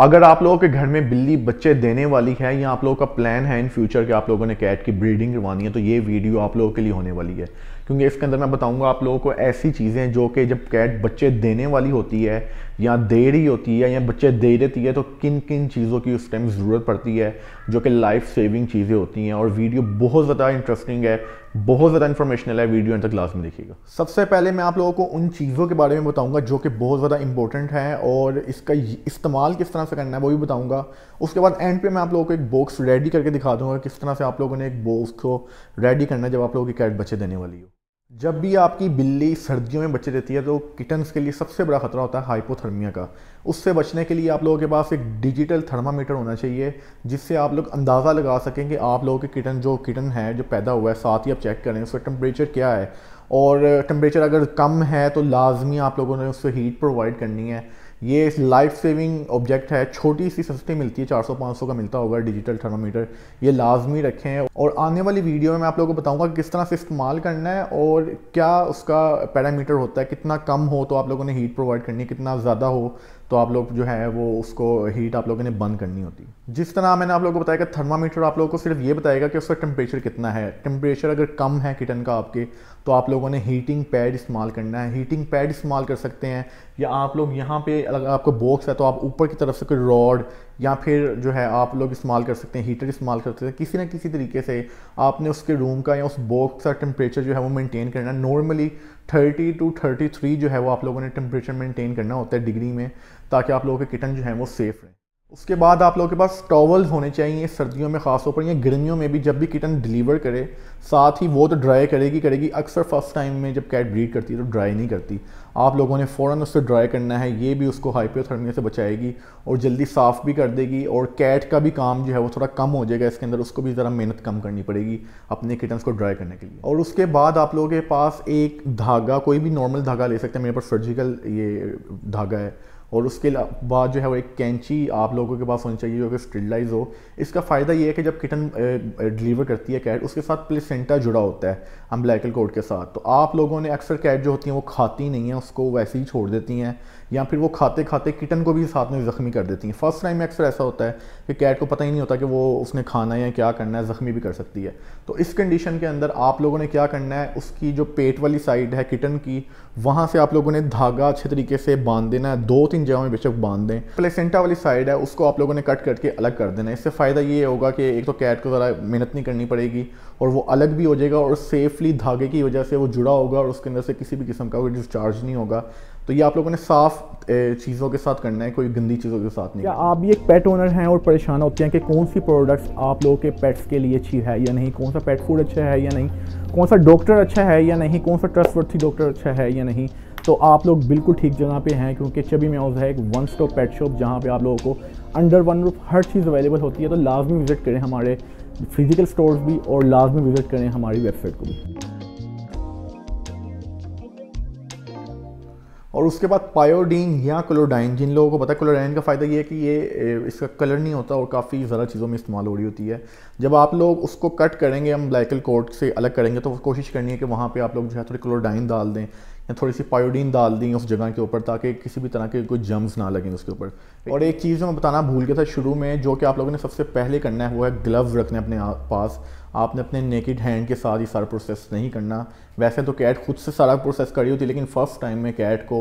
अगर आप लोगों के घर में बिल्ली बच्चे देने वाली है या आप लोगों का प्लान है इन फ्यूचर के आप लोगों ने कैट की ब्रीडिंग करवानी है तो ये वीडियो आप लोगों के लिए होने वाली है क्योंकि इसके अंदर मैं बताऊंगा आप लोगों को ऐसी चीज़ें जो कि जब कैट बच्चे देने वाली होती है या दे रही होती है या बच्चे दे देती है तो किन किन चीज़ों की उस टाइम ज़रूरत पड़ती है जो कि लाइफ सेविंग चीज़ें होती हैं और वीडियो बहुत ज़्यादा इंटरेस्टिंग है बहुत ज़्यादा इन्फॉर्मेशनल है वीडियो तक क्लास में देखिएगा सबसे पहले मैं आप लोगों को उन चीज़ों के बारे में बताऊंगा जो कि बहुत ज़्यादा इंपॉर्टेंट है और इसका इस्तेमाल किस तरह से करना है वो भी बताऊँगा उसके बाद एंड पे मैं आप लोगों को एक बॉक्स रेडी करके दिखा दूँगा किस तरह से आप लोगों ने एक बॉक्स को रेडी करना है जब आप लोगों की कैट बच्चे देने वाली हो जब भी आपकी बिल्ली सर्दियों में बच्चे देती है तो किटन्स के लिए सबसे बड़ा खतरा होता है हाइपोथर्मिया का उससे बचने के लिए आप लोगों के पास एक डिजिटल थर्मामीटर होना चाहिए जिससे आप लोग अंदाज़ा लगा सकें कि आप लोगों के किटन जो किटन है जो पैदा हुआ है साथ ही आप चेक करें उसका टम्परेचर क्या है और टम्परेचर अगर कम है तो लाजमी आप लोगों ने उससे हीट प्रोवाइड करनी है ये लाइफ सेविंग ऑब्जेक्ट है छोटी सी सस्ती मिलती है 400-500 का मिलता होगा डिजिटल थर्मामीटर ये लाजमी रखें और आने वाली वीडियो में मैं आप लोगों को बताऊंगा किस तरह से इस्तेमाल करना है और क्या उसका पैरामीटर होता है कितना कम हो तो आप लोगों ने हीट प्रोवाइड करनी है कितना ज़्यादा हो तो आप लोग जो है वो उसको हीट आप लोगों ने बंद करनी होती है जिस तरह मैंने आप लोगों को बताया कि थर्मामीटर आप लोगों को सिर्फ ये बताएगा कि उसका टेम्परेचर कितना है टेम्परेचर अगर कम है किटन का आपके तो आप लोगों ने हीटिंग पैड इस्तेमाल करना है हीटिंग पैड इस्तेमाल कर सकते हैं या आप लोग यहाँ पे अगर आपको बॉक्स है तो आप ऊपर की तरफ से कोई रॉड या फिर जो है आप लोग इस्तेमाल कर सकते हैं हीटर इस्तेमाल कर सकते हैं किसी ना किसी तरीके से आपने उसके रूम का या उस बॉक्स का टेम्परेचर जो है वो मेनटेन करना है नॉर्मली थर्टी टू थ्री जो है वो आप लोगों ने टेम्परेचर मेनटेन करना होता है डिग्री में ताकि आप लोगों के किटन जो हैं वो सेफ़ रहें उसके बाद आप लोगों के पास टॉवल होने चाहिए सर्दियों में ख़ास पर या गर्मियों में भी जब भी किटन डिलीवर करे साथ ही वो तो ड्राई करेगी करेगी अक्सर फर्स्ट टाइम में जब कैट ब्रीड करती है तो ड्राई नहीं करती आप लोगों ने फ़ौरन उससे ड्राई करना है ये भी उसको हाइपोथर्मिया से बचाएगी और जल्दी साफ़ भी कर देगी और कैट का भी काम जो है वो थोड़ा कम हो जाएगा इसके अंदर उसको भी ज़रा मेहनत कम करनी पड़ेगी अपने किटन्स को ड्राई करने के लिए और उसके बाद आप लोगों के पास एक धागा कोई भी नॉर्मल धागा ले सकते हैं मेरे पास सर्जिकल ये धागा है और उसके बाद जो है वो एक कैंची आप लोगों के पास होनी चाहिए जो कि स्टिलाइज हो इसका फ़ायदा ये है कि जब किटन डिलीवर करती है कैट उसके साथ प्लेसेंटा जुड़ा होता है हम ब्लैकल कोड के साथ तो आप लोगों ने अक्सर कैट जो होती हैं वो खाती नहीं है उसको वैसे ही छोड़ देती हैं या फिर वो खाते खाते किटन को भी साथ में ज़ख्मी कर देती हैं फर्स्ट टाइम में अक्सर ऐसा होता है कि कैट को पता ही नहीं होता कि वो उसने खाना है या क्या करना है ज़ख्मी भी कर सकती है तो इस कंडीशन के अंदर आप लोगों ने क्या करना है उसकी जो पेट वाली साइड है किटन की वहाँ से आप लोगों ने धागा अच्छे तरीके से बांध देना है दो तीन इन जगहों में बेशक बांध दें प्लेसेंटा वाली साइड है उसको आप लोगों ने कट करके अलग कर देना इससे फ़ायदा ये होगा कि एक तो कैट को ज़रा मेहनत नहीं करनी पड़ेगी और वो अलग भी हो जाएगा और सेफली धागे की वजह से वो जुड़ा होगा और उसके अंदर से किसी भी किस्म का कोई डिस्चार्ज नहीं होगा तो ये आप लोगों ने साफ चीज़ों के साथ करना है कोई गंदी चीज़ों के साथ नहीं या आप भी एक पेट ओनर हैं और परेशान होते हैं कि कौन सी प्रोडक्ट्स आप लोगों के पेट्स के लिए अच्छी है या नहीं कौन सा पेट फूड अच्छा है या नहीं कौन सा डॉक्टर अच्छा है या नहीं कौन सा ट्रस्टवर्थी डॉक्टर अच्छा है या नहीं तो आप लोग बिल्कुल ठीक जगह पे हैं क्योंकि चबी म्याउज है एक वन स्टॉप पेट शॉप जहाँ पे आप लोगों को अंडर वन रूप हर चीज़ अवेलेबल होती है तो लाजमी विज़िट करें हमारे फिज़िकल स्टोर्स भी और लाजमी विज़िट करें हमारी वेबसाइट को भी और उसके बाद पायोडीन या क्लोडाइन जिन लोगों को पता है क्लोडाइन का फ़ायदा ये है कि ये इसका कलर नहीं होता और काफ़ी ज़्यादा चीज़ों में इस्तेमाल हो रही होती है जब आप लोग उसको कट करेंगे हम ब्लैकल कोट से अलग करेंगे तो कोशिश करनी है कि वहाँ पे आप लोग जो है थोड़ी क्लोडाइन डाल दें या थोड़ी सी पायोडीन डाल दी उस जगह के ऊपर ताकि किसी भी तरह के कोई जम्स ना लगें उसके ऊपर और एक चीज़ जो मैं बताना भूल गया था शुरू में जो कि आप लोगों ने सबसे पहले करना है वो है ग्लव्स रखने अपने पास आपने अपने नेकेड हैंड के साथ ही सारा प्रोसेस नहीं करना वैसे तो कैट खुद से सारा प्रोसेस करी होती है लेकिन फर्स्ट टाइम में कैट को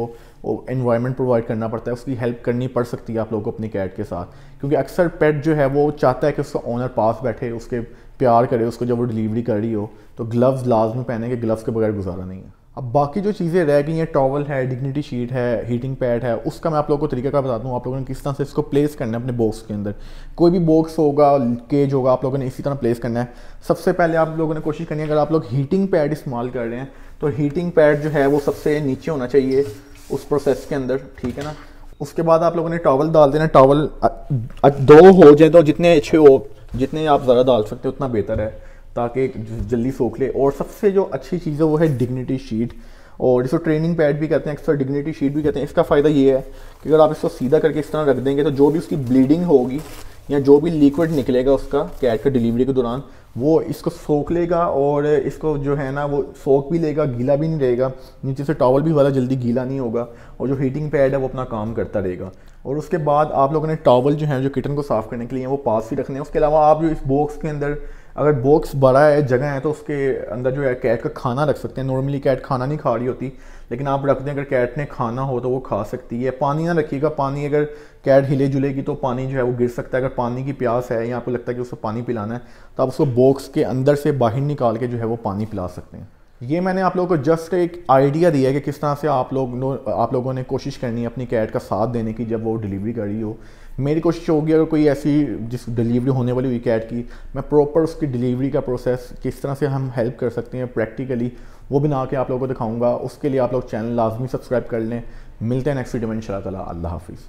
इन्वायरमेंट प्रोवाइड करना पड़ता है उसकी हेल्प करनी पड़ सकती है आप लोगों को अपनी कैट के साथ क्योंकि अक्सर पेट जो है वो चाहता है कि उसका ऑनर पास बैठे उसके प्यार करे उसको जब वो डिलीवरी कर रही हो तो ग्लव्स लाजमी पहने के ग्लव्स के बगैर गुजारा नहीं है अब बाकी जो चीज़ें रह गई हैं टॉवल है डिग्निटी शीट है हीटिंग पैड है उसका मैं आप लोगों को तरीका का बता दूँ आप लोगों ने किस तरह से इसको प्लेस करना है अपने बॉक्स के अंदर कोई भी बॉक्स होगा केज होगा आप लोगों ने इसी तरह प्लेस करना है सबसे पहले आप लोगों ने कोशिश करनी है अगर आप लोग हीटिंग पैड इस्तेमाल कर रहे हैं तो हीटिंग पैड जो है वो सबसे नीचे होना चाहिए उस प्रोसेस के अंदर ठीक है ना उसके बाद आप लोगों ने टॉवल डाल देना टॉवल दो हो जाए तो जितने अच्छे हो जितने आप ज़्यादा डाल सकते हो उतना बेहतर है ताकि जल्दी सोख ले और सबसे जो अच्छी चीज़ है वो है डिग्निटी शीट और जिसको ट्रेनिंग पैड भी कहते हैं एक्स्ट्रा डिग्निटी शीट भी कहते हैं इसका फ़ायदा ये है कि अगर आप इसको सीधा करके इस तरह रख देंगे तो जो भी उसकी ब्लीडिंग होगी या जो भी लिक्विड निकलेगा उसका कैट के डिलीवरी के दौरान वो इसको सोख लेगा और इसको जो है ना वो सोख भी लेगा गीला भी नहीं रहेगा नीचे से टॉवल भी वाला जल्दी गीला नहीं होगा और जो हीटिंग पैड है वो अपना काम करता रहेगा और उसके बाद आप लोगों ने टॉवल जो है जो किटन को साफ़ करने के लिए वो पास ही रखने हैं उसके अलावा आप जो इस बॉक्स के अंदर अगर बॉक्स बड़ा है जगह है तो उसके अंदर जो है कैट का खाना रख सकते हैं नॉर्मली कैट खाना नहीं खा रही होती लेकिन आप रख दें अगर कैट ने खाना हो तो वो खा सकती है पानी ना रखिएगा पानी अगर कैट हिले जुलेगी तो पानी जो है वो गिर सकता है अगर पानी की प्यास है या आपको लगता है कि उसको पानी पिलाना है तो आप उसको बॉक्स के अंदर से बाहर निकाल के जो है वो पानी पिला सकते हैं ये मैंने आप लोगों को जस्ट एक आइडिया दिया है कि किस तरह से आप लोग आप लोगों ने कोशिश करनी है अपनी कैट का साथ देने की जब वो डिलीवरी कर रही हो मेरी कोशिश होगी अगर कोई ऐसी जिस डिलीवरी होने वाली हुई कैट की मैं प्रॉपर उसकी डिलीवरी का प्रोसेस किस तरह से हम हेल्प कर सकते हैं प्रैक्टिकली वो बना के आप लोगों को दिखाऊंगा उसके लिए आप लोग चैनल लाजमी सब्सक्राइब कर लें मिलते हैं नेक्स्ट वीडियो में इन शाला अल्लाह हाफिज़